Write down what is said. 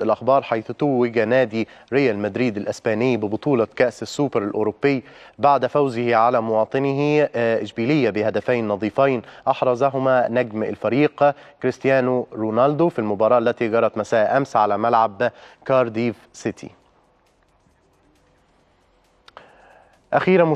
الأخبار حيث توج نادي ريال مدريد الأسباني ببطولة كأس السوبر الأوروبي بعد فوزه على مواطنه آه، إشبيلية بهدفين نظيفين أحرزهما نجم الفريق كريستيانو رونالدو في المباراة التي جرت مساء أمس على ملعب كارديف سيتي أخيرا